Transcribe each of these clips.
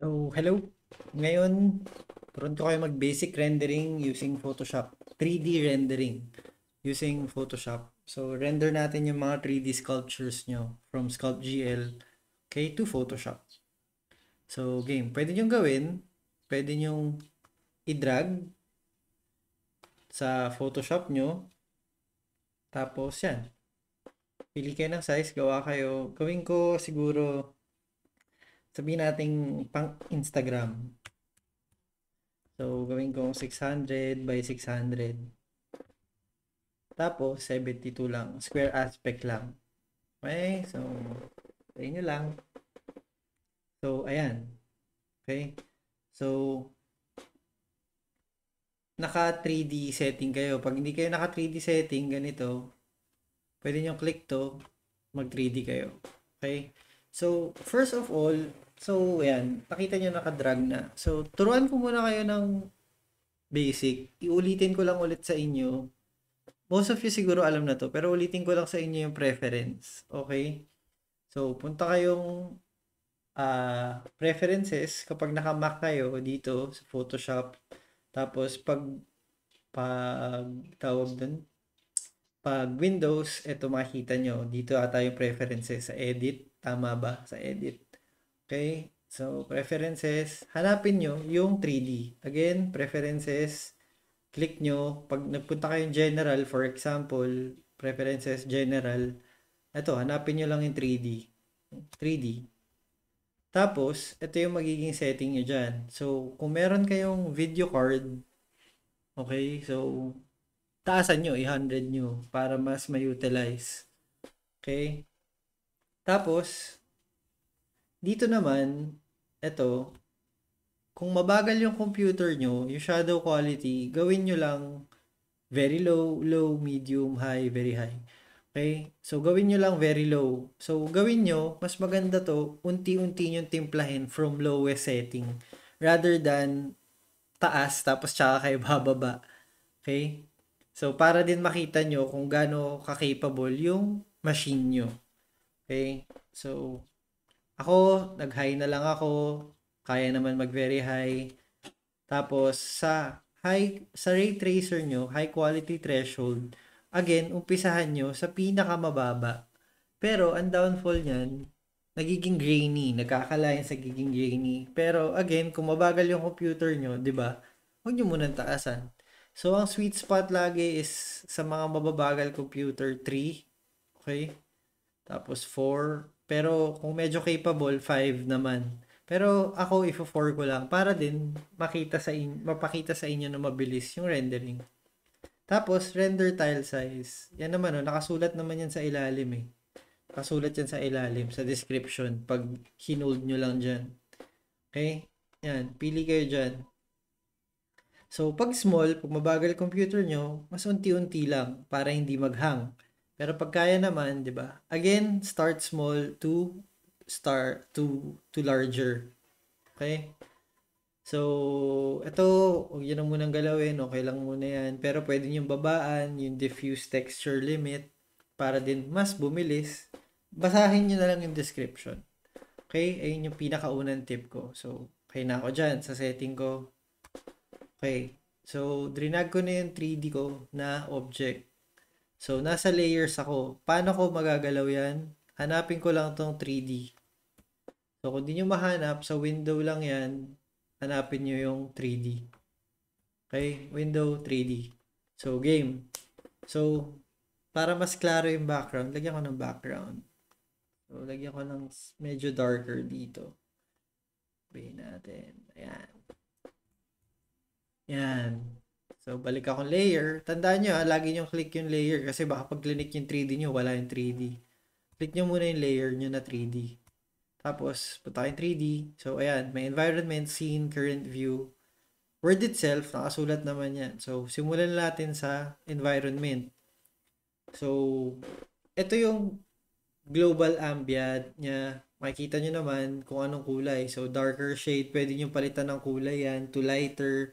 So, hello. Ngayon, turon ko kayo mag basic rendering using Photoshop. 3D rendering using Photoshop. So, render natin yung mga 3D sculptures nyo from SculptGL kay to Photoshop. So, game. Pwede nyo gawin. Pwede nyo i-drag sa Photoshop nyo. Tapos, yan. Pili kayo ng size. Gawa kayo. Gawin ko siguro sabihin nating pang Instagram. So, gawin kong 600 by 600. Tapos, 72 lang. Square aspect lang. Okay? So, ayun inyo lang. So, ayan. Okay? So, naka 3D setting kayo. Pag hindi kayo naka 3D setting, ganito, pwede nyo click to, mag 3D kayo. Okay? So, first of all, so yan, pakita nyo nakadrag na. So, turuan ko muna kayo ng basic. Iulitin ko lang ulit sa inyo. Most of you siguro alam na to, pero ulitin ko lang sa inyo yung preference. Okay? So, punta kayong uh, preferences. Kapag naka-Mac kayo dito sa Photoshop, tapos pag pag tawag dun, pag Windows, ito makikita nyo, dito ata yung preferences sa edit. Tama ba? Sa edit. Okay? So, preferences, hanapin nyo yung 3D. Again, preferences, click nyo. Pag nagpunta kayong general, for example, preferences general, ito, hanapin nyo lang yung 3D. 3D. Tapos, ito yung magiging setting nyo dyan. So, kung meron kayong video card, okay, so, taasan nyo, i-100 nyo para mas ma-utilize. Okay? Tapos, dito naman, ito, kung mabagal yung computer nyo, yung shadow quality, gawin nyo lang very low, low, medium, high, very high. Okay? So, gawin nyo lang very low. So, gawin nyo, mas maganda to, unti-unti nyo timplahin from lowest setting rather than taas tapos tsaka kayo bababa. Okay? So, para din makita nyo kung gaano ka-capable yung machine nyo. Okay? So, ako, nag-high na lang ako. Kaya naman mag-very high. Tapos, sa high sa ray tracer nyo, high quality threshold, again, umpisahan nyo sa pinakamababa. Pero, ang downfall niyan, nagiging grainy, nagkakalayan sa giging grainy. Pero, again, kung mabagal yung computer nyo, di ba, huwag nyo munang taasan. So, ang sweet spot lagi is sa mga mababagal computer, 3. Okay? Tapos 4. Pero kung medyo capable, 5 naman. Pero ako, ifo 4 ko lang para din makita sa in- mapakita sa inyo na mabilis yung rendering. Tapos, render tile size. Yan naman, oh, nakasulat naman yan sa ilalim eh. Nakasulat yan sa ilalim, sa description, pag hinold nyo lang dyan. Okay? Yan, pili kayo dyan. So, pag small, pag mabagal computer nyo, mas unti-unti lang para hindi maghang. Pero pag kaya naman, di ba? Again, start small to start to to larger. Okay? So, ito, huwag yun ang munang galawin. Okay lang muna yan. Pero pwede nyo babaan yung diffuse texture limit para din mas bumilis. Basahin nyo na lang yung description. Okay? Ayun yung pinakaunang tip ko. So, okay na ako dyan sa setting ko. Okay. So, drinag ko na yung 3D ko na object. So, nasa layers ako. Paano ko magagalaw yan? Hanapin ko lang tong 3D. So, kung di nyo mahanap, sa window lang yan, hanapin nyo yung 3D. Okay? Window 3D. So, game. So, para mas klaro yung background, lagyan ko ng background. So, lagyan ko ng medyo darker dito. Sabihin natin. Ayan. Yan. So, balik akong layer. Tandaan nyo, ha, ah, lagi nyo click yung layer kasi baka pag clinic yung 3D nyo, wala yung 3D. Click nyo muna yung layer nyo na 3D. Tapos, punta kayong 3D. So, ayan, may environment, scene, current view. Word itself, nakasulat naman yan. So, simulan natin sa environment. So, ito yung global ambient niya. Makikita nyo naman kung anong kulay. So, darker shade, pwede nyo palitan ng kulay yan to lighter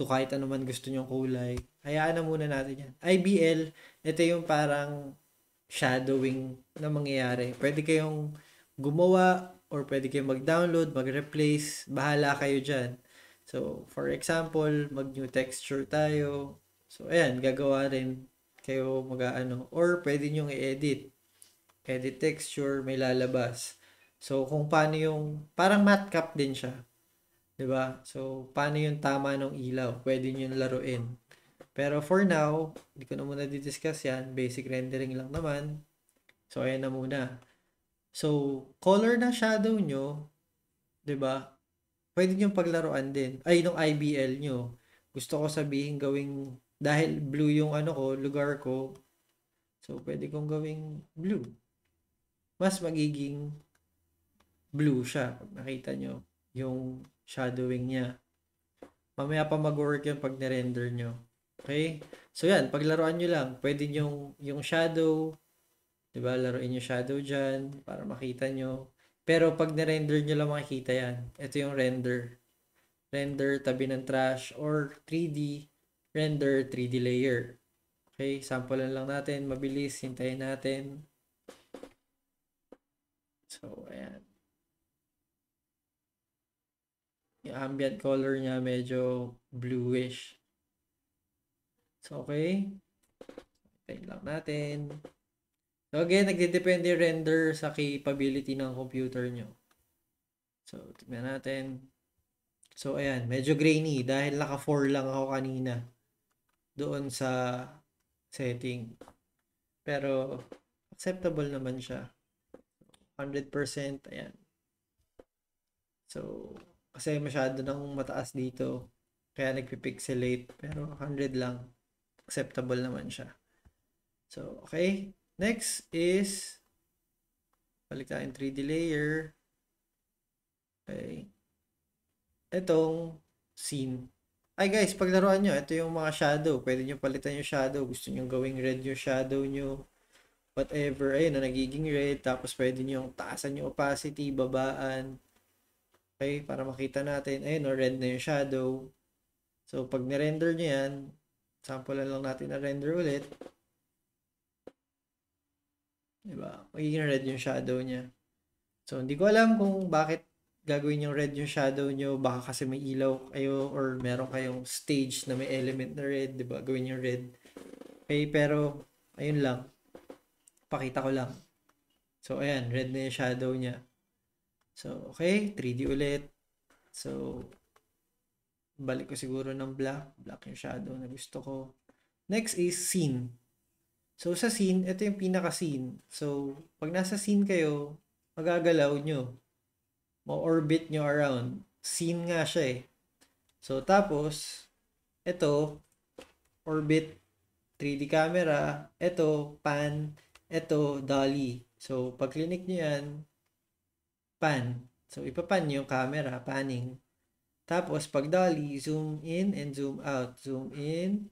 to kahit anuman gusto nyong kulay. Hayaan na muna natin yan. IBL, ito yung parang shadowing na mangyayari. Pwede kayong gumawa or pwede kayong mag-download, mag-replace. Bahala kayo dyan. So, for example, mag-new texture tayo. So, ayan, gagawa rin kayo mag-ano. Or pwede nyong i-edit. Edit texture, may lalabas. So, kung paano yung, parang matcap din siya 'Di ba? So, paano yung tama ng ilaw? Pwede niyo laruin. Pero for now, hindi ko na muna di-discuss yan. Basic rendering lang naman. So, ayan na muna. So, color na shadow nyo, 'di ba? Pwede niyo paglaruan din. Ay, nung IBL nyo. Gusto ko sabihin gawing dahil blue yung ano ko, lugar ko. So, pwede kong gawing blue. Mas magiging blue siya. nakita nyo yung shadowing niya. Mamaya pa mag-work yun pag nirender nyo. Okay? So yan, paglaruan nyo lang. Pwede yung, yung shadow, di ba? Laruin yung shadow dyan para makita nyo. Pero pag nirender nyo lang makikita yan. Ito yung render. Render tabi ng trash or 3D render 3D layer. Okay, sample lang natin. Mabilis, hintayin natin. So, ayan. Yung ambient color niya medyo bluish. So, okay. Type lang natin. So, again, nagdidepende render sa capability ng computer nyo. So, tignan natin. So, ayan. Medyo grainy dahil naka-4 lang ako kanina doon sa setting. Pero, acceptable naman siya. 100%, ayan. So, kasi masyado nang mataas dito. Kaya nagpipixelate. Pero 100 lang. Acceptable naman siya. So, okay. Next is, balik tayo 3D layer. Okay. etong scene. Ay guys, paglaruan laruan nyo, ito yung mga shadow. Pwede nyo palitan yung shadow. Gusto nyo gawing red yung shadow nyo. Whatever. Ayun, na nagiging red. Tapos pwede nyo yung taasan yung opacity, babaan. Okay, para makita natin. Ayun, no, red na yung shadow. So, pag nirender niya yan, sample lang natin na render ulit. Diba? Magiging red yung shadow niya. So, hindi ko alam kung bakit gagawin yung red yung shadow nyo. Baka kasi may ilaw kayo or meron kayong stage na may element na red. Diba? Gawin yung red. Okay, pero ayun lang. Pakita ko lang. So, ayan. Red na yung shadow niya. So, okay, 3D ulit. So, balik ko siguro ng black. Black yung shadow na gusto ko. Next is scene. So, sa scene, ito yung pinaka-scene. So, pag nasa scene kayo, magagalaw nyo. Ma-orbit nyo around. Scene nga siya eh. So, tapos, ito, orbit, 3D camera, ito, pan, ito, dolly. So, pag clinic nyo yan, pan. So, ipapan yung camera, panning. Tapos, pag dolly, zoom in and zoom out. Zoom in,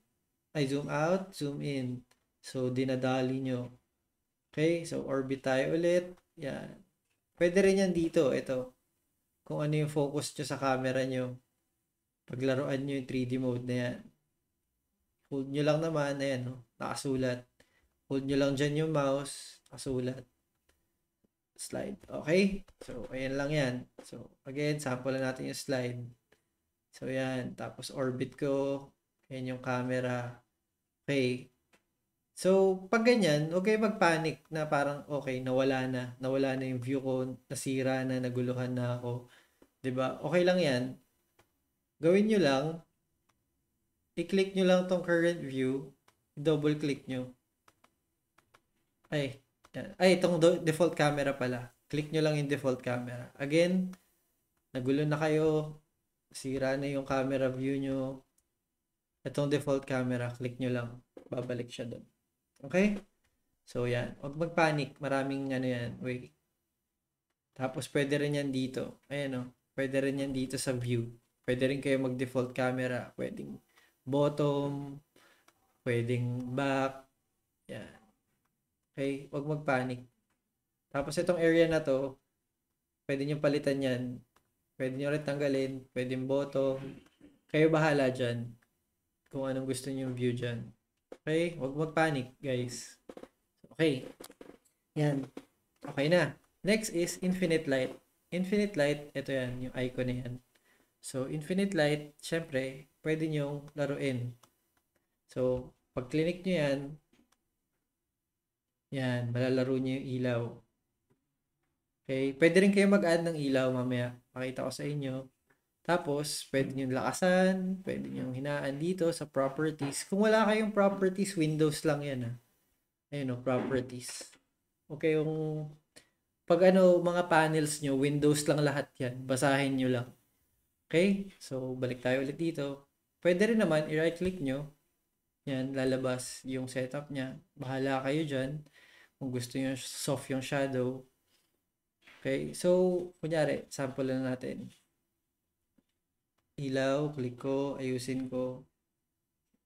ay zoom out, zoom in. So, dinadali nyo. Okay? So, orbit tayo ulit. Yan. Pwede rin yan dito. Ito. Kung ano yung focus nyo sa camera nyo. Paglaruan nyo yung 3D mode na yan. Hold nyo lang naman. Ayan, no? nakasulat. Hold nyo lang dyan yung mouse. Nakasulat slide. Okay? So, ayan lang yan. So, again, sample na natin yung slide. So, yan. Tapos, orbit ko. Ayan yung camera. Okay. So, pag ganyan, okay kayo mag-panic na parang, okay, nawala na. Nawala na yung view ko. Nasira na. Naguluhan na ako. ba diba? Okay lang yan. Gawin nyo lang. I-click nyo lang tong current view. Double-click nyo. Ay, yan. Ay, itong default camera pala. Click nyo lang yung default camera. Again, nagulo na kayo. Sira na yung camera view nyo. Itong default camera, click nyo lang. Babalik siya doon. Okay? So, yan. Huwag magpanic. Maraming ano yan. Wait. Tapos, pwede rin yan dito. Ayan o. Oh. Pwede rin yan dito sa view. Pwede rin kayo mag-default camera. Pwedeng bottom. Pwedeng back. Yan. Okay? Huwag magpanic. Tapos itong area na to, pwede nyo palitan yan. Pwede nyo rin tanggalin. Pwede boto. Kayo bahala dyan. Kung anong gusto nyo view dyan. Okay? Huwag magpanic, guys. Okay. Yan. Okay na. Next is infinite light. Infinite light, ito yan, yung icon na yan. So, infinite light, syempre, pwede nyong laruin. So, pag clinic nyo yan, yan, malalaro niyo yung ilaw. Okay, pwede rin kayo mag-add ng ilaw mamaya. Pakita ko sa inyo. Tapos, pwede nyo lakasan, pwede nyo hinaan dito sa properties. Kung wala kayong properties, Windows lang yan ha. Ah. Ayun o, oh, properties. Okay, yung pag ano, mga panels nyo, Windows lang lahat yan. Basahin nyo lang. Okay? So, balik tayo ulit dito. Pwede rin naman, i-right click nyo. Yan, lalabas yung setup niya. Bahala kayo dyan. Kung gusto nyo soft yung shadow. Okay, so, kunyari, sample lang natin. Ilaw, click ko, ayusin ko,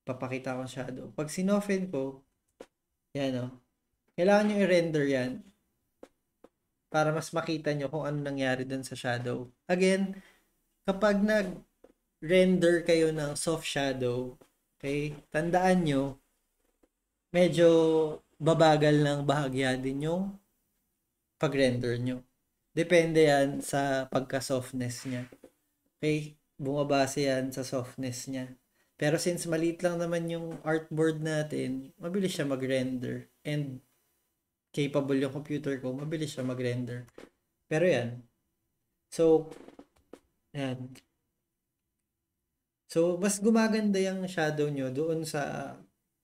papakita ko shadow. Pag sinofen ko, yan o. Oh. Kailangan nyo i-render yan para mas makita nyo kung ano nangyari dun sa shadow. Again, kapag nag-render kayo ng soft shadow, okay, tandaan nyo, medyo babagal ng bahagya din yung pag-render nyo. Depende yan sa pagka-softness niya. Okay? Bumabase yan sa softness niya. Pero since maliit lang naman yung artboard natin, mabilis siya mag-render. And capable yung computer ko, mabilis siya mag-render. Pero yan. So, yan. So, mas gumaganda yung shadow nyo doon sa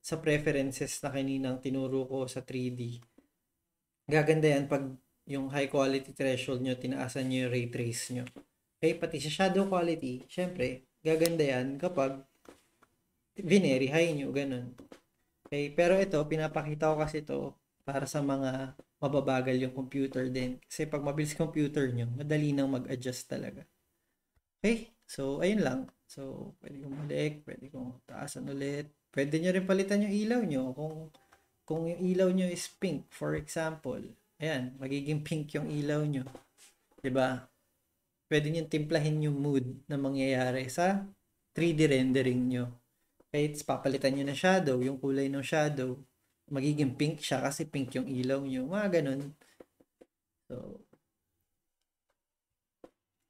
sa preferences na kaninang tinuro ko sa 3D. Gaganda yan pag yung high quality threshold nyo, tinaasan nyo yung ray trace nyo. Okay, pati sa shadow quality, syempre, gaganda yan kapag vinerify nyo, ganun. Okay, pero ito, pinapakita ko kasi ito para sa mga mababagal yung computer din. Kasi pag mabilis computer nyo, madali nang mag-adjust talaga. Okay, so ayun lang. So, pwede kong balik, pwede kong taasan ulit. Pwede nyo rin palitan yung ilaw nyo. Kung, kung yung ilaw nyo is pink, for example, ayan, magiging pink yung ilaw nyo. ba? Diba? Pwede nyo timplahin yung mood na mangyayari sa 3D rendering nyo. it's papalitan nyo na shadow, yung kulay ng shadow, magiging pink siya kasi pink yung ilaw nyo. Mga ganun. So,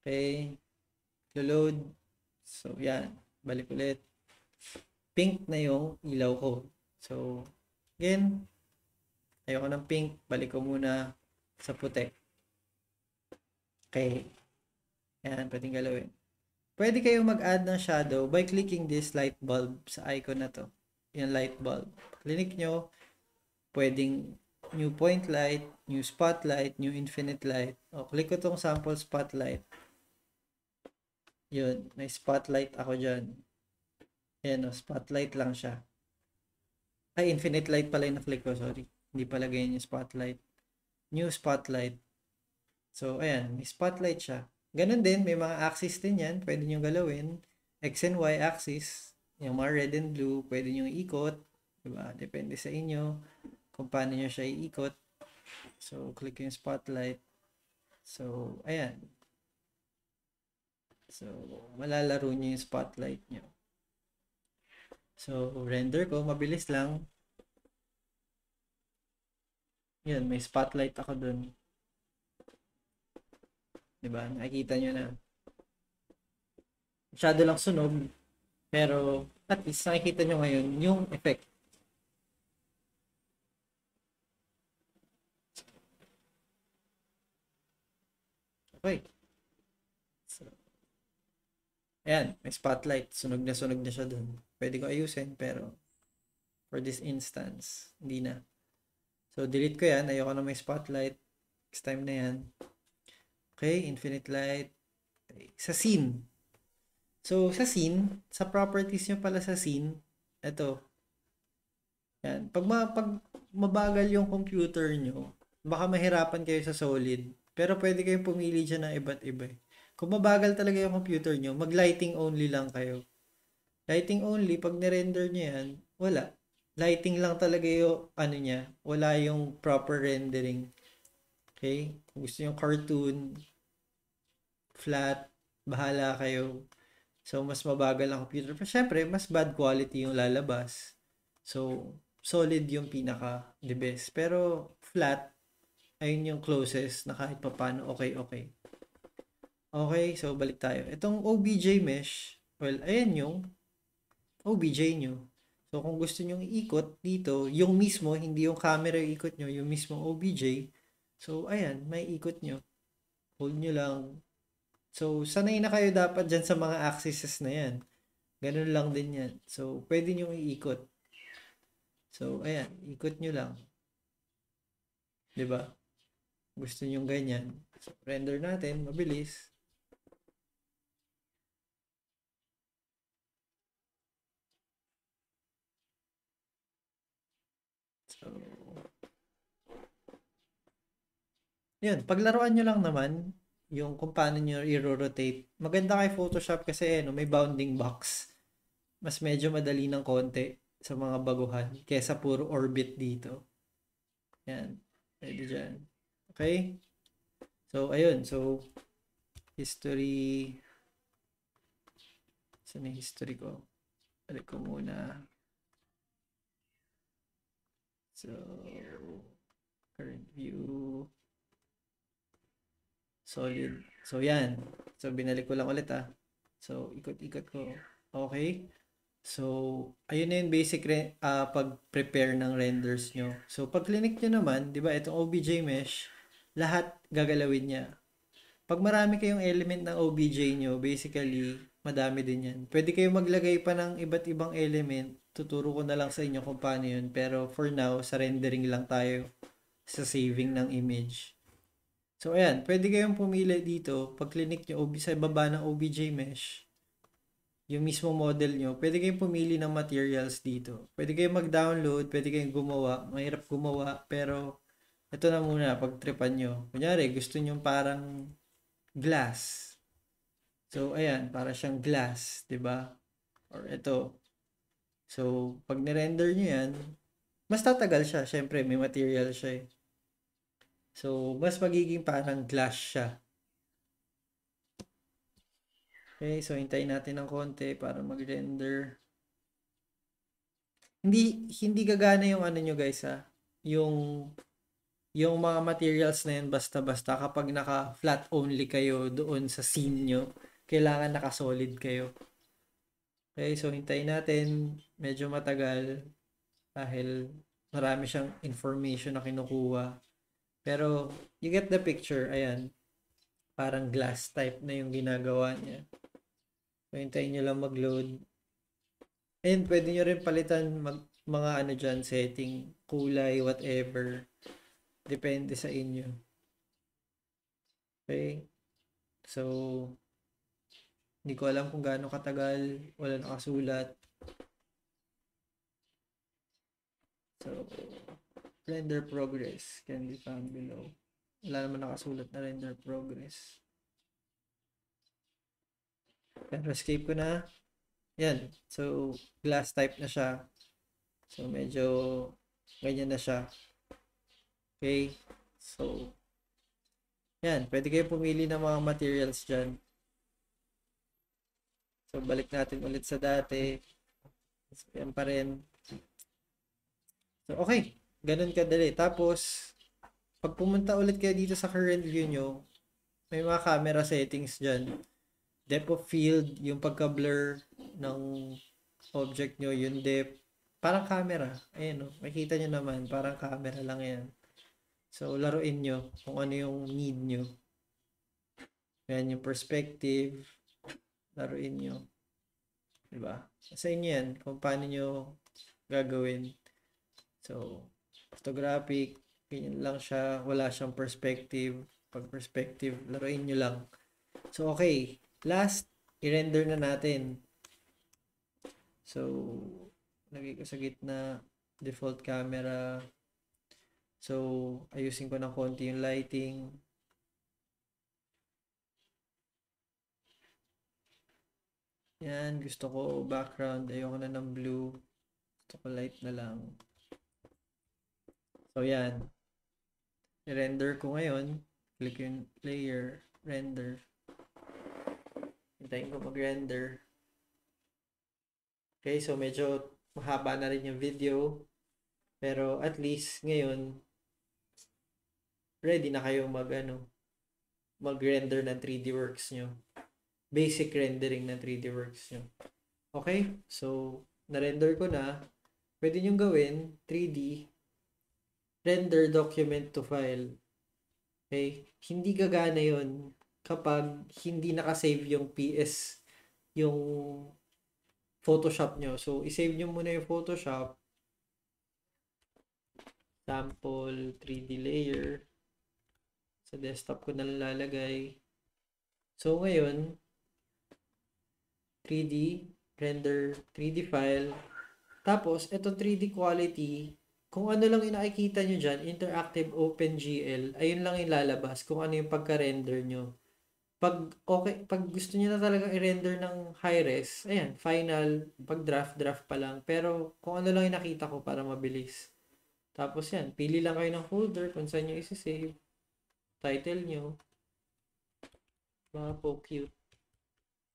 okay. Load. So, yan. Balik ulit pink na yung ilaw ko. So, again, ayoko ng pink. Balik ko muna sa puti. Okay. Ayan, pwedeng galawin. Pwede kayo mag-add ng shadow by clicking this light bulb sa icon na to. Yung light bulb. Click nyo, pwedeng new point light, new spotlight, new infinite light. O, click ko tong sample spotlight. Yun, may spotlight ako dyan. Ayan eh, o, spotlight lang siya. Ay, infinite light pala yung na-click ko, sorry. Hindi pala ganyan yung spotlight. New spotlight. So, ayan, may spotlight siya. Ganun din, may mga axis din yan. Pwede nyo galawin. X and Y axis. Yung mga red and blue, pwede nyo ikot. Diba? Depende sa inyo kung paano nyo siya iikot. So, click yung spotlight. So, ayan. So, malalaro nyo yung spotlight nyo. So, render ko, mabilis lang. Yan, may spotlight ako dun. Diba? Nakikita nyo na. Masyado lang sunog. Pero, at least nakikita nyo ngayon yung effect. Okay. So, ayan, may spotlight. Sunog na sunog na siya dun pwede ko ayusin pero for this instance, hindi na. So, delete ko yan. Ayoko na may spotlight. Next time na yan. Okay, infinite light. Sa scene. So, sa scene, sa properties nyo pala sa scene, eto. Yan. Pag, ma pag mabagal yung computer nyo, baka mahirapan kayo sa solid. Pero pwede kayong pumili dyan ng iba't iba. Eh. Kung mabagal talaga yung computer nyo, mag-lighting only lang kayo. Lighting only, pag nirender niya yan, wala. Lighting lang talaga yung ano niya. Wala yung proper rendering. Okay? Kung gusto yung cartoon, flat, bahala kayo. So, mas mabagal ang computer. Pero syempre, mas bad quality yung lalabas. So, solid yung pinaka the best. Pero flat, ayun yung closest na kahit papano okay okay. Okay, so balik tayo. Itong OBJ mesh, well, ayan yung OBJ oh, nyo. So, kung gusto nyong ikot dito, yung mismo, hindi yung camera yung ikot nyo, yung mismo OBJ. So, ayan, may ikot nyo. Hold nyo lang. So, sanay na kayo dapat dyan sa mga axes na yan. Ganun lang din yan. So, pwede nyo iikot. So, ayan, ikot nyo lang. ba diba? Gusto nyo ganyan. So, render natin, mabilis. yun, paglaruan nyo lang naman yung kung paano nyo i-rotate. Maganda kay Photoshop kasi eh, no, may bounding box. Mas medyo madali ng konti sa mga baguhan kesa puro orbit dito. Yan. Pwede dyan. Okay? So, ayun. So, history. Saan yung history ko? Balik ko muna. So, current view. Solid. So, yan. So, binalik ko lang ulit ah. So, ikot-ikot ko. Okay. So, ayun na yung basic re- uh, pag-prepare ng renders nyo. So, pag clinic nyo naman, di ba, itong OBJ mesh, lahat gagalawin niya. Pag marami kayong element ng OBJ nyo, basically, madami din yan. Pwede kayong maglagay pa ng iba't ibang element. Tuturo ko na lang sa inyo kung paano yun. Pero for now, sa rendering lang tayo sa saving ng image. So, ayan. Pwede kayong pumili dito. Pag-clinic nyo OB, sa baba ng OBJ mesh, yung mismo model nyo, pwede kayong pumili ng materials dito. Pwede kayong mag-download, pwede kayong gumawa. Mahirap gumawa, pero ito na muna pagtripan nyo. Kunyari, gusto nyo parang glass. So, ayan. Para siyang glass, ba diba? Or ito. So, pag nirender nyo yan, mas tatagal siya. Siyempre, may material siya eh. So, mas magiging parang glass siya. Okay, so hintayin natin ng konti para mag-render. Hindi hindi gagana yung ano nyo guys ha. Yung yung mga materials na yan basta-basta kapag naka-flat only kayo doon sa scene nyo, kailangan naka-solid kayo. Okay, so hintayin natin. Medyo matagal dahil marami siyang information na kinukuha. Pero, you get the picture. Ayan. Parang glass type na yung ginagawa niya. So, hintayin nyo lang mag-load. And, pwede nyo rin palitan mag, mga ano dyan, setting, kulay, whatever. Depende sa inyo. Okay? So, hindi ko alam kung gaano katagal. Wala nakasulat. So, render progress can be found below. Wala naman nakasulat na render progress. Pero escape ko na. Yan. So, glass type na siya. So, medyo ganyan na siya. Okay. So, yan. Pwede kayo pumili ng mga materials dyan. So, balik natin ulit sa dati. So, yan pa rin. So, okay. Ganun kadali. Tapos, pag pumunta ulit kayo dito sa current view nyo, may mga camera settings dyan. Depth of field, yung pagka-blur ng object nyo, yung depth. Parang camera. Ayan o. Makikita nyo naman. Parang camera lang yan. So, laruin nyo kung ano yung need nyo. Ayan yung perspective. Laruin nyo. Diba? Sa inyo yan. Kung paano nyo gagawin. So, Photographic. Ganyan lang siya. Wala siyang perspective. Pag perspective, laruin nyo lang. So, okay. Last, i-render na natin. So, lagay ko sa gitna. Default camera. So, ayusin ko ng konti yung lighting. Yan, gusto ko background. Ayoko na ng blue. Gusto ko light na lang. So, yan. I-render ko ngayon. Click yung player. Render. Hintayin ko mag-render. Okay, so medyo mahaba na rin yung video. Pero at least ngayon, ready na kayo mag ano, mag-render ng 3D works nyo. Basic rendering ng 3D works nyo. Okay? So, na-render ko na. Pwede nyo gawin 3D render document to file. Okay? Hindi gagana yon kapag hindi nakasave yung PS, yung Photoshop nyo. So, isave nyo muna yung Photoshop. Sample 3D layer. Sa desktop ko nalalagay. So, ngayon, 3D, render 3D file. Tapos, itong 3D quality, kung ano lang nakikita nyo dyan, interactive OpenGL, ayun lang yung lalabas kung ano yung pagka-render nyo. Pag, okay, pag gusto niyo na talaga i-render ng high res, ayan, final, pag draft, draft pa lang. Pero kung ano lang nakita ko para mabilis. Tapos yan, pili lang kayo ng folder kung saan nyo isi-save. Title nyo. Mga po cute.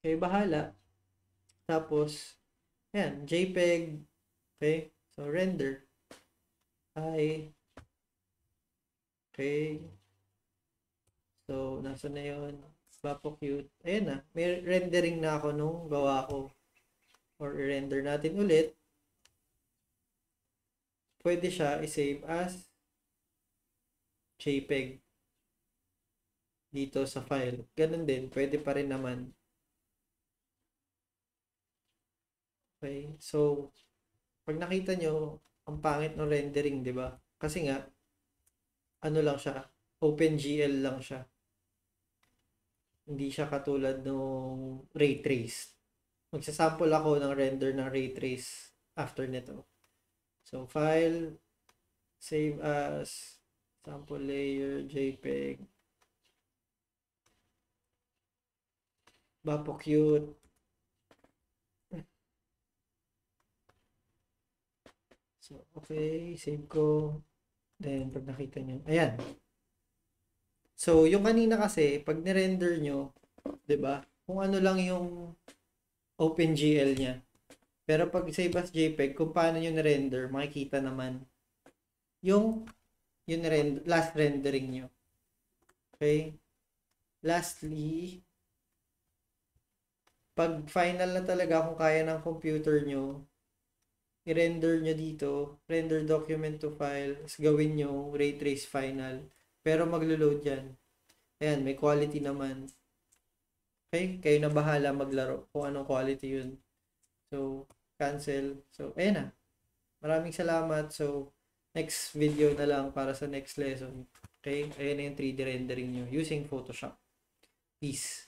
Kayo bahala. Tapos, ayan, JPEG. Okay, so render. Hi. okay so nasa na yun Bapo cute ayan na may rendering na ako nung gawa ko or render natin ulit pwede siya i-save as JPEG dito sa file ganun din pwede pa rin naman okay so pag nakita nyo ang pangit ng rendering, 'di ba? Kasi nga ano lang siya, OpenGL lang siya. Hindi siya katulad nung ray trace. Magsasample ako ng render ng ray trace after nito. So file save as sample layer JPEG. Bapo cute. So, okay, save ko. Then, pag nakita nyo, ayan. So, yung kanina kasi, pag nirender nyo, ba diba, kung ano lang yung OpenGL niya. Pero pag save as JPEG, kung paano nyo nirender, makikita naman yung yung rend last rendering nyo. Okay? Lastly, pag final na talaga kung kaya ng computer nyo, i-render nyo dito, render document to file, is gawin nyo ray trace final. Pero maglo-load yan. Ayan, may quality naman. Okay, kayo na bahala maglaro kung anong quality yun. So, cancel. So, ayan na. Maraming salamat. So, next video na lang para sa next lesson. Okay, ayan na yung 3D rendering nyo using Photoshop. Peace.